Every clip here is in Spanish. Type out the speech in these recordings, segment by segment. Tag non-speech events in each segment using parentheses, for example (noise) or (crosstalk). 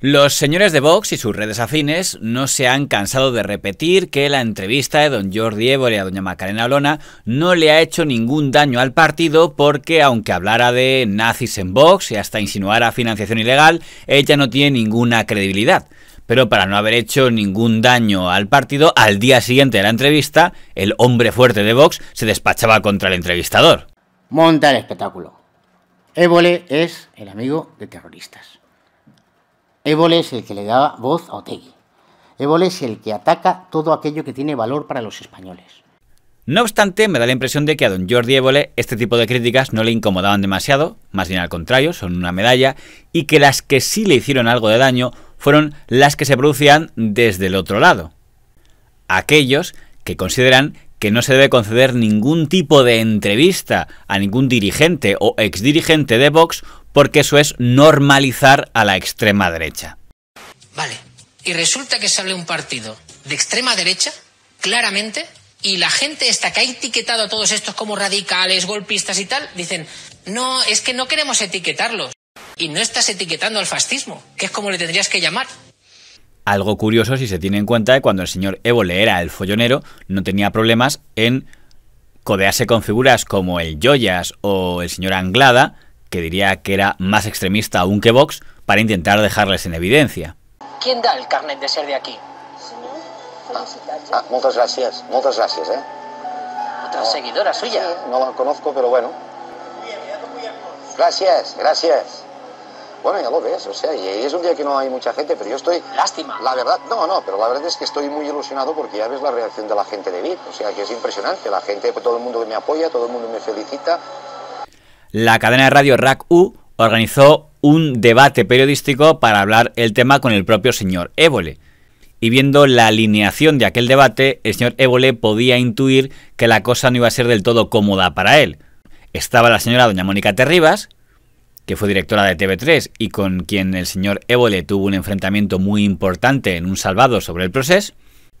Los señores de Vox y sus redes afines no se han cansado de repetir que la entrevista de don Jordi Évole a doña Macarena Lona no le ha hecho ningún daño al partido porque aunque hablara de nazis en Vox y hasta insinuara financiación ilegal, ella no tiene ninguna credibilidad. Pero para no haber hecho ningún daño al partido, al día siguiente de la entrevista, el hombre fuerte de Vox se despachaba contra el entrevistador. Monta el espectáculo. Évole es el amigo de terroristas. Évole es el que le da voz a Otegui. Évole es el que ataca todo aquello que tiene valor para los españoles. No obstante, me da la impresión de que a don Jordi Évole este tipo de críticas no le incomodaban demasiado, más bien al contrario, son una medalla, y que las que sí le hicieron algo de daño fueron las que se producían desde el otro lado. Aquellos que consideran que no se debe conceder ningún tipo de entrevista a ningún dirigente o exdirigente de Vox porque eso es normalizar a la extrema derecha. Vale, y resulta que sale un partido de extrema derecha, claramente, y la gente esta que ha etiquetado a todos estos como radicales, golpistas y tal, dicen, no, es que no queremos etiquetarlos. Y no estás etiquetando al fascismo, que es como le tendrías que llamar. Algo curioso si se tiene en cuenta que cuando el señor le era el follonero, no tenía problemas en codearse con figuras como el Joyas o el señor Anglada, que diría que era más extremista aún que Vox, para intentar dejarles en evidencia. ¿Quién da el carnet de ser de aquí? Ah, ah, muchas gracias, muchas gracias, ¿eh? Otra seguidora suya. no la conozco, pero bueno. Gracias, gracias. Bueno, ya lo ves, o sea, y es un día que no hay mucha gente, pero yo estoy... Lástima. La verdad, no, no, pero la verdad es que estoy muy ilusionado porque ya ves la reacción de la gente de mí. o sea, que es impresionante, la gente, todo el mundo que me apoya, todo el mundo me felicita. La cadena de radio RAC U organizó un debate periodístico para hablar el tema con el propio señor Évole. Y viendo la alineación de aquel debate, el señor Évole podía intuir que la cosa no iba a ser del todo cómoda para él. Estaba la señora doña Mónica Terribas, que fue directora de TV3 y con quien el señor Évole tuvo un enfrentamiento muy importante en un salvado sobre el proceso.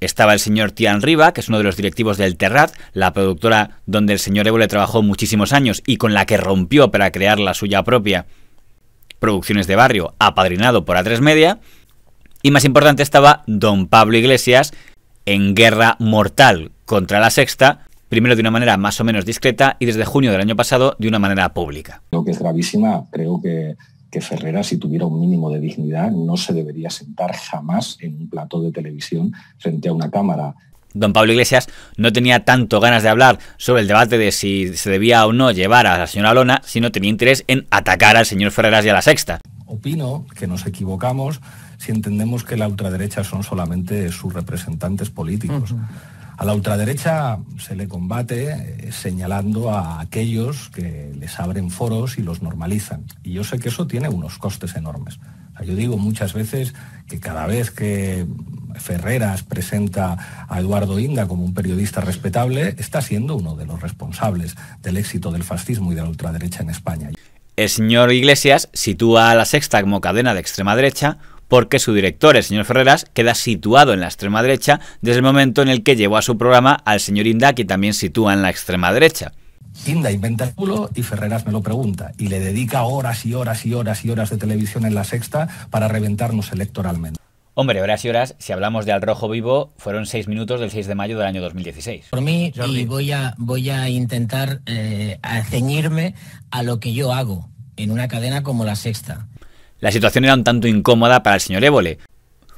Estaba el señor Tian Riva, que es uno de los directivos del Terrat, la productora donde el señor Évole trabajó muchísimos años y con la que rompió para crear la suya propia, Producciones de Barrio, apadrinado por A3 Media. Y más importante estaba don Pablo Iglesias, en guerra mortal contra la sexta, primero de una manera más o menos discreta y desde junio del año pasado de una manera pública. Lo que es gravísima, creo que, que Ferrera, si tuviera un mínimo de dignidad, no se debería sentar jamás en un plató de televisión frente a una cámara. Don Pablo Iglesias no tenía tanto ganas de hablar sobre el debate de si se debía o no llevar a la señora Lona, sino tenía interés en atacar al señor Ferreras y a la Sexta. Opino que nos equivocamos si entendemos que la ultraderecha son solamente sus representantes políticos. A la ultraderecha se le combate eh, señalando a aquellos que les abren foros y los normalizan. Y yo sé que eso tiene unos costes enormes. yo digo muchas veces que cada vez que Ferreras presenta a Eduardo Inda como un periodista respetable, está siendo uno de los responsables del éxito del fascismo y de la ultraderecha en España. El señor Iglesias sitúa a la sexta como cadena de extrema derecha porque su director, el señor Ferreras, queda situado en la extrema derecha desde el momento en el que llevó a su programa al señor Inda, que también sitúa en la extrema derecha. Inda inventa el culo y Ferreras me lo pregunta y le dedica horas y horas y horas y horas de televisión en la sexta para reventarnos electoralmente. Hombre, horas y horas, si hablamos de Al Rojo Vivo, fueron seis minutos del 6 de mayo del año 2016. Por mí, voy a, voy a intentar eh, ceñirme a lo que yo hago en una cadena como la sexta. La situación era un tanto incómoda para el señor Évole,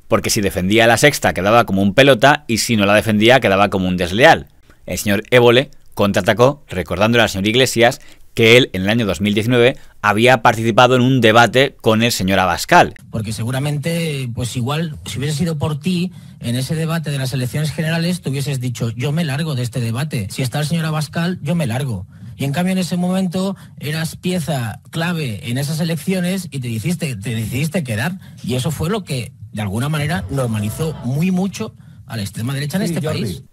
porque si defendía a la sexta quedaba como un pelota y si no la defendía quedaba como un desleal. El señor Évole contraatacó recordándole al señor Iglesias que él en el año 2019 había participado en un debate con el señor Abascal. Porque seguramente, pues igual, si hubiese sido por ti, en ese debate de las elecciones generales, te hubieses dicho, yo me largo de este debate. Si está el señor Abascal, yo me largo. Y en cambio en ese momento eras pieza clave en esas elecciones y te decidiste, te decidiste quedar. Y eso fue lo que de alguna manera normalizó muy mucho a la extrema derecha en este país.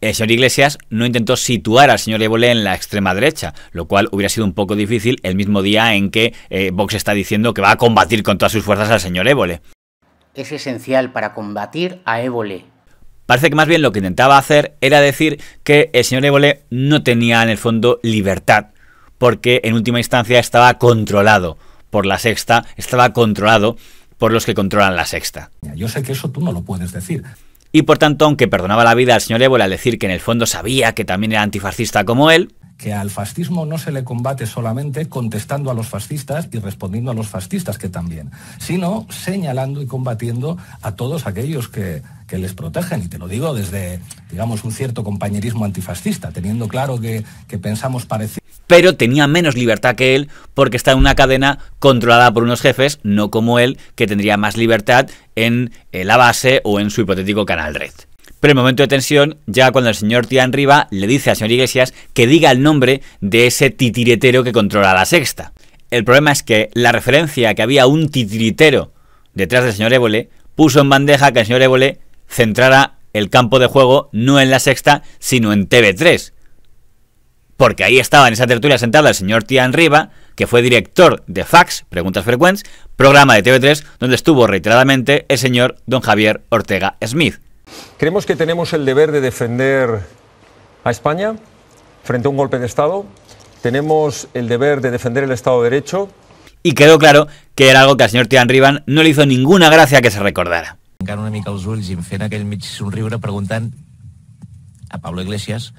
El señor Iglesias no intentó situar al señor Évole en la extrema derecha, lo cual hubiera sido un poco difícil el mismo día en que eh, Vox está diciendo que va a combatir con todas sus fuerzas al señor Évole. Es esencial para combatir a Évole, Parece que más bien lo que intentaba hacer era decir que el señor Évole no tenía en el fondo libertad, porque en última instancia estaba controlado por la sexta, estaba controlado por los que controlan la sexta. Yo sé que eso tú no lo puedes decir. Y por tanto, aunque perdonaba la vida al señor Évole al decir que en el fondo sabía que también era antifascista como él, que al fascismo no se le combate solamente contestando a los fascistas y respondiendo a los fascistas que también, sino señalando y combatiendo a todos aquellos que, les protegen. Y te lo digo desde, digamos, un cierto compañerismo antifascista, teniendo claro que, que pensamos parecido. Pero tenía menos libertad que él porque está en una cadena controlada por unos jefes, no como él, que tendría más libertad en la base o en su hipotético canal red. Pero el momento de tensión, ya cuando el señor Tian Riva le dice al señor Iglesias que diga el nombre de ese titiritero que controla la sexta. El problema es que la referencia que había un titiritero detrás del señor Évole puso en bandeja que el señor Évole centrara el campo de juego no en la sexta, sino en TV3. Porque ahí estaba en esa tertulia sentado el señor Tian Riva, que fue director de Fax, Preguntas Frecuentes, programa de TV3, donde estuvo reiteradamente el señor don Javier Ortega Smith. ¿Creemos que tenemos el deber de defender a España frente a un golpe de Estado? ¿Tenemos el deber de defender el Estado de Derecho? Y quedó claro que era algo que al señor Tian Riban no le hizo ninguna gracia que se recordara. Encara una mica els ulls i em fent aquell mig somriure preguntant a Pablo Iglesias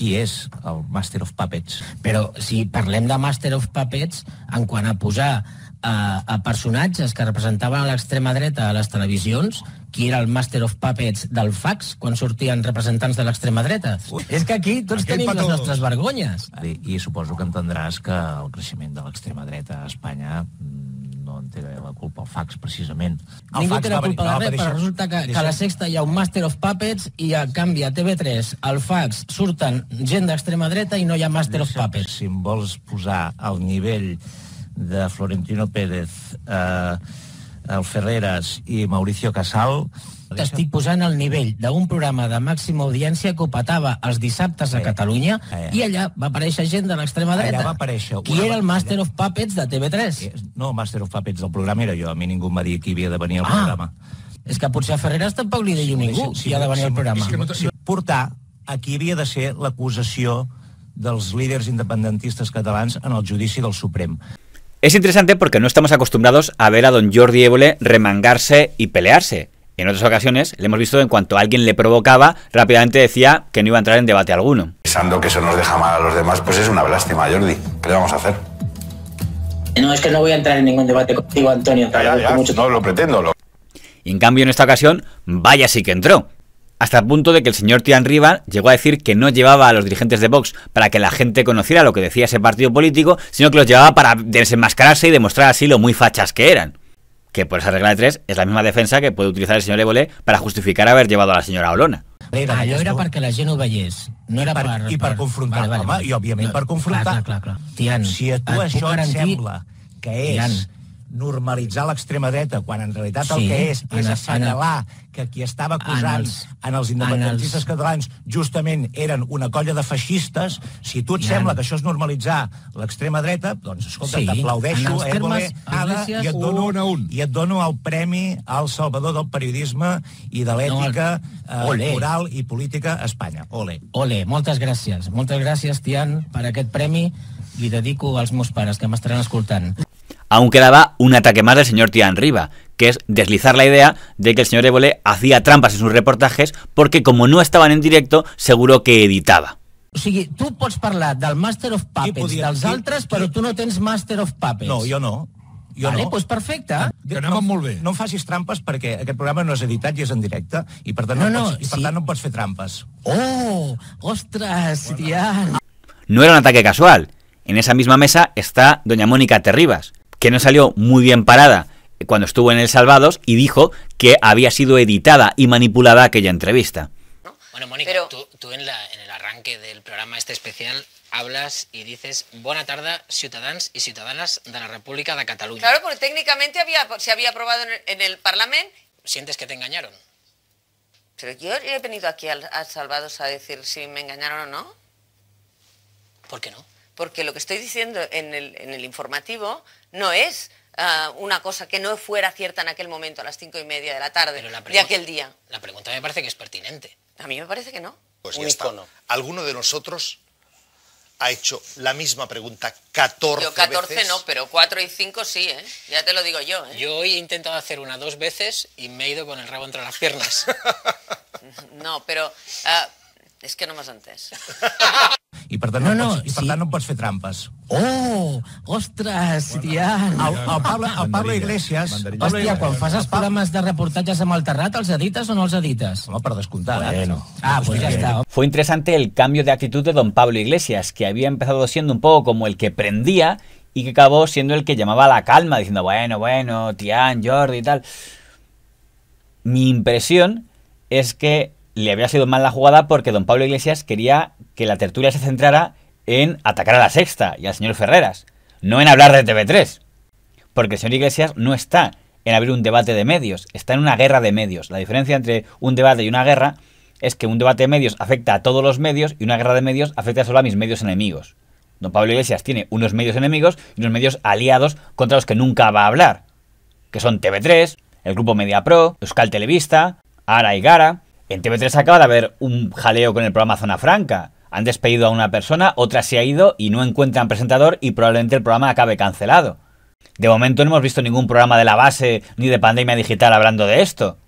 qui és el Master of Puppets. Però si parlem de Master of Puppets, en quant a posar a, eh, a personatges que representaven a l'extrema dreta a les televisions, qui era el Master of Puppets del fax quan sortien representants de l'extrema dreta. Ui. És que aquí tots tenim pató. les nostres vergonyes. I, I suposo que entendràs que el creixement de l'extrema dreta a Espanya mm, no en té la culpa el fax, precisament. El Ningú fax té la culpa de de res, però resulta que, que a la sexta hi ha un Master of Puppets i a canvi a TV3, al fax, surten gent d'extrema dreta i no hi ha Master deixa'm, of Puppets. Si em vols posar al nivell de Florentino Pérez... Eh, el Ferreras i Mauricio Casal. T'estic posant al nivell d'un programa de màxima audiència que opetava els dissabtes a Catalunya ah, i allà va aparèixer gent de l'extrema dreta. Allà va aparèixer... Qui era el Master of Puppets de TV3? Eh, no, Master of Puppets del programa era jo. A mi ningú em va dir qui havia de venir al ah, programa. És que potser a Ferreras tampoc li deia sí, ningú sí, sí, qui ha de venir sí, al programa. Sí, sí, portar a qui havia de ser l'acusació dels líders independentistes catalans en el judici del Suprem. Es interesante porque no estamos acostumbrados a ver a don Jordi Évole remangarse y pelearse. En otras ocasiones le hemos visto en cuanto alguien le provocaba, rápidamente decía que no iba a entrar en debate alguno. Pensando que eso nos deja mal a los demás, pues es una lástima, Jordi. ¿Qué le vamos a hacer? No, es que no voy a entrar en ningún debate contigo, Antonio. No lo pretendo. en cambio, en esta ocasión, vaya sí que entró hasta el punto de que el señor Tian Riva llegó a decir que no llevaba a los dirigentes de Vox para que la gente conociera lo que decía ese partido político, sino que los llevaba para desenmascararse y demostrar así lo muy fachas que eran. Que por esa regla de tres es la misma defensa que puede utilizar el señor Ebolé para justificar haber llevado a la señora Olona. Ah, yo era que la gent ho veiés. No era para y para confrontar, y vale, confrontar. Tian, si a tu això que es... normalitzar l'extrema dreta, quan en realitat sí, el que és és assenyalar que qui estava acusant en els, en els independentistes en els... catalans justament eren una colla de feixistes, si tu et en... sembla que això és normalitzar l'extrema dreta, doncs escolta, sí, t'aplaudeixo, eh, termes, ara, i, et dono, un a un. i et dono el premi al salvador del periodisme i de l'ètica no, el... eh, moral i política a Espanya. Ole. Ole, moltes gràcies. Moltes gràcies, Tian, per aquest premi. Li dedico als meus pares, que m'estaran escoltant. aún quedaba un ataque más del señor Tian Riva, que es deslizar la idea de que el señor Évole hacía trampas en sus reportajes porque como no estaban en directo, seguro que editaba. O tú del Master of Puppets no tens Master of No, yo no. Jo vale, no. Pues perfecte. Ah, que no, No em programa no es editat i es en directo Y per tant no, no, no, no em Oh, No era un ataque casual. En esa misma mesa está doña Mónica Terribas, que no salió muy bien parada cuando estuvo en El Salvados y dijo que había sido editada y manipulada aquella entrevista. Bueno, Mónica, tú, en, el arranque del programa este especial hablas y dices buena tarde, ciudadanos y ciudadanas de la República de Cataluña. Claro, porque técnicamente había, se había aprobado en el, Parlamento. ¿Sientes que te engañaron? Pero yo he venido aquí a al Salvados a decir si me engañaron o no. ¿Por qué no? porque lo que estoy diciendo en el, informativo no es ah, una cosa que no fuera cierta en aquel momento, a las cinco y media de la tarde de aquel día. La pregunta me parece que es pertinente. A mí me parece que no. Pues ya está. ¿Alguno de nosotros ha hecho la misma pregunta 14 Yo 14 no, pero 4 y 5 sí, ¿eh? Ya te lo digo yo, ¿eh? Yo he intentado hacer una dos veces y me he ido con el rabo entre las piernas. (laughs) no, pero... Ah, es que no más antes. (laughs) Y per tant, no, no, pots, Oh! ¡Ostras, bueno, A Pablo, Iglesias... Hostia, Hòstia, quan fas de reportajes a el terrat, o no els No, para descontada. Eh? Bueno. Ah, pues ya está. Fue interesante el cambio de actitud de don Pablo Iglesias, que había empezado siendo un poco como el que prendía y que acabó siendo el que llamaba a la calma, diciendo, bueno, bueno, Tian, Jordi y tal. Mi impresión es que le habría sido mal la jugada porque don Pablo Iglesias quería que la tertulia se centrara en atacar a la sexta y al señor Ferreras, no en hablar de TV3. Porque el señor Iglesias no está en abrir un debate de medios, está en una guerra de medios. La diferencia entre un debate y una guerra es que un debate de medios afecta a todos los medios y una guerra de medios afecta solo a mis medios enemigos. Don Pablo Iglesias tiene unos medios enemigos y unos medios aliados contra los que nunca va a hablar, que son TV3, el grupo MediaPro, Euskal Televista, Ara y Gara. En TV3 acaba de haber un jaleo con el programa Zona Franca. Han despedido a una persona, otra se ha ido y no encuentran presentador y probablemente el programa acabe cancelado. De momento no hemos visto ningún programa de la base ni de pandemia digital hablando de esto.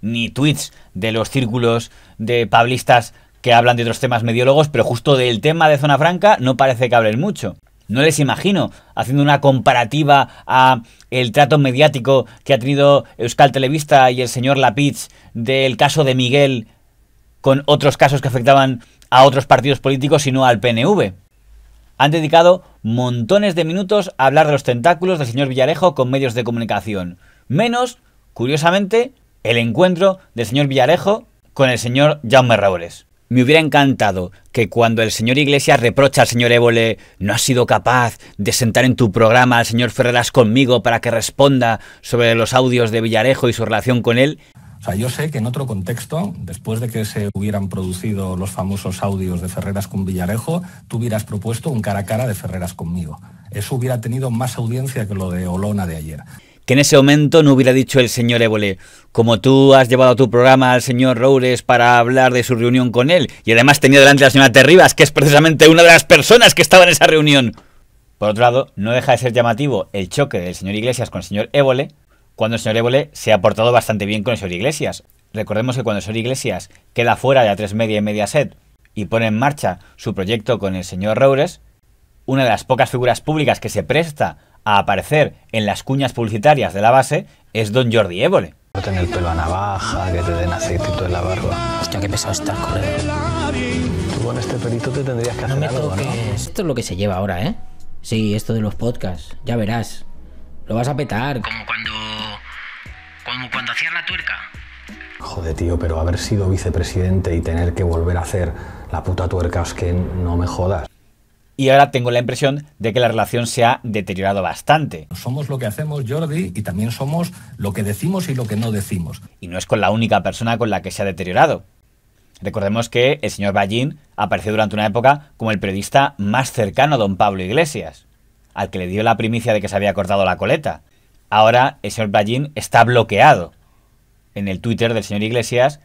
Ni tweets de los círculos de pablistas que hablan de otros temas mediólogos, pero justo del tema de Zona Franca no parece que hablen mucho. No les imagino haciendo una comparativa a el trato mediático que ha tenido Euskal Televista y el señor Lapiz del caso de Miguel con otros casos que afectaban a otros partidos políticos y no al PNV. Han dedicado montones de minutos a hablar de los tentáculos del señor Villarejo con medios de comunicación. Menos, curiosamente, el encuentro del señor Villarejo con el señor Jaume Raúl. Me hubiera encantado que cuando el señor Iglesias reprocha al señor Évole, no ha sido capaz de sentar en tu programa al señor Ferreras conmigo para que responda sobre los audios de Villarejo y su relación con él. O sea, yo sé que en otro contexto, después de que se hubieran producido los famosos audios de Ferreras con Villarejo, tú hubieras propuesto un cara a cara de Ferreras conmigo. Eso hubiera tenido más audiencia que lo de Olona de ayer que en ese momento no hubiera dicho el señor Évole, como tú has llevado tu programa al señor Roures para hablar de su reunión con él, y además tenía delante a la señora Terribas, que es precisamente una de las personas que estaba en esa reunión. Por otro lado, no deja de ser llamativo el choque del señor Iglesias con el señor Évole, cuando el señor Évole se ha portado bastante bien con el señor Iglesias. Recordemos que cuando el señor Iglesias queda fuera de la tres media y media set y pone en marcha su proyecto con el señor Roures, una de las pocas figuras públicas que se presta a aparecer en las cuñas publicitarias de la base es don Jordi Évole. Tener el pelo a navaja, que te den aceitito en la barba. Hostia, qué pesado está el correo. Tú con este pelito te tendrías que hacer algo, ¿no? Esto es lo que se lleva ahora, ¿eh? Sí, esto de los podcasts, ya verás. Lo vas a petar. Como cuando... Como cuando hacías la tuerca. Joder, tío, pero haber sido vicepresidente y tener que volver a hacer la puta tuerca es que no me jodas y ahora tengo la impresión de que la relación se ha deteriorado bastante. Somos lo que hacemos, Jordi, y también somos lo que decimos y lo que no decimos. Y no es con la única persona con la que se ha deteriorado. Recordemos que el señor Ballín apareció durante una época como el periodista más cercano a don Pablo Iglesias, al que le dio la primicia de que se había cortado la coleta. Ahora el señor Ballín está bloqueado en el Twitter del señor Iglesias,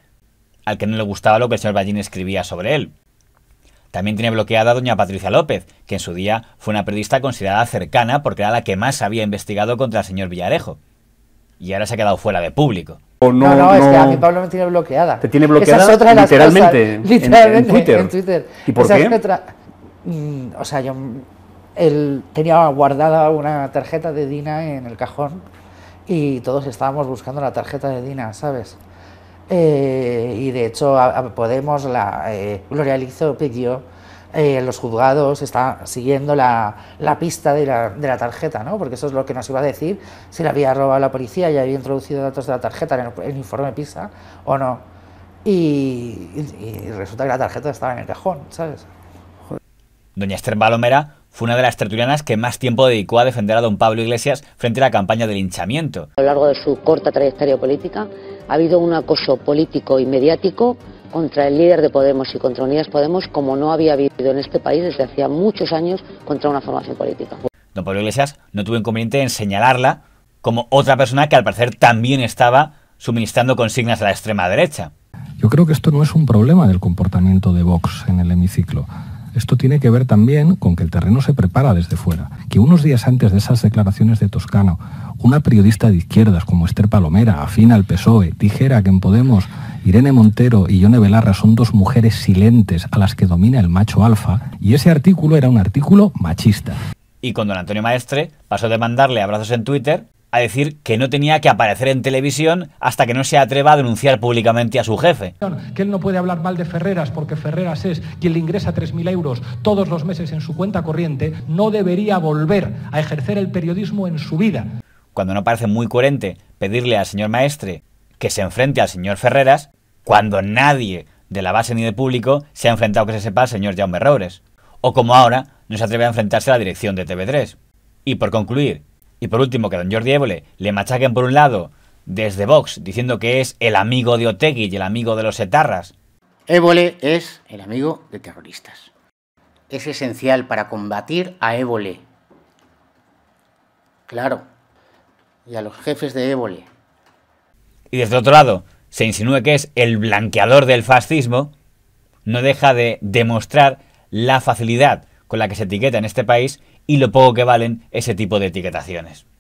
al que no le gustaba lo que el señor Ballín escribía sobre él. También tiene bloqueada a doña Patricia López, que en su día fue una periodista considerada cercana porque era la que más había investigado contra el señor Villarejo. Y ahora se ha quedado fuera de público. No, no, es que a mí Pablo me tiene bloqueada. ¿Te tiene bloqueada? literalmente, literalmente en, Twitter. ¿Y por qué? Mm, o sea, yo él, tenía guardada una tarjeta de Dina en el cajón y todos estábamos buscando la tarjeta de Dina, ¿sabes? Eh, y de hecho Podemos, la, eh, Gloria pidió eh, los juzgados está siguiendo la, la pista de la, de la, tarjeta, ¿no? porque eso es lo que nos iba a decir si la había robado la policía y había introducido datos de la tarjeta en el, informe PISA o no. Y, resulta que la tarjeta estaba en el cajón, ¿sabes? Doña Esther Balomera fue una de las tertulianas que más tiempo dedicó a defender a don Pablo Iglesias frente a la campaña del linchamiento. A lo largo de su corta trayectoria política, ha habido un acoso político y mediático contra el líder de Podemos y contra Unidas Podemos como no había habido en este país desde hacía muchos años contra una formación política. Don Pablo Iglesias no tuvo inconveniente en señalarla como otra persona que al parecer también estaba suministrando consignas a la extrema derecha. Yo creo que esto no es un problema del comportamiento de Vox en el hemiciclo. Esto tiene que ver también con que el terreno se prepara desde fuera, que unos días antes de esas declaraciones de Toscano una periodista de izquierdas como Esther Palomera, afín al PSOE, dijera que en Podemos Irene Montero y Yone Velarra son dos mujeres silentes a las que domina el macho alfa, y ese artículo era un artículo machista. Y con don Antonio Maestre pasó de mandarle abrazos en Twitter a decir que no tenía que aparecer en televisión hasta que no se atreva a denunciar públicamente a su jefe. Que él no puede hablar mal de Ferreras porque Ferreras es quien le ingresa 3.000 euros todos los meses en su cuenta corriente, no debería volver a ejercer el periodismo en su vida cuando no parece muy coherente pedirle al señor Maestre que se enfrente al señor Ferreras, cuando nadie de la base ni del público se ha enfrentado que se sepa al señor Jaume Rowres. o como ahora no se atreve a enfrentarse a la dirección de TV3. Y por concluir, y por último que don Jordi Évole le machaquen por un lado desde Vox diciendo que es el amigo de Otegui y el amigo de los etarras. Évole es el amigo de terroristas. Es esencial para combatir a Évole. Claro, y a los jefes de Évole. Y desde otro lado, se insinúe que es el blanqueador del fascismo, no deja de demostrar la facilidad con la que se etiqueta en este país y lo poco que valen ese tipo de etiquetaciones.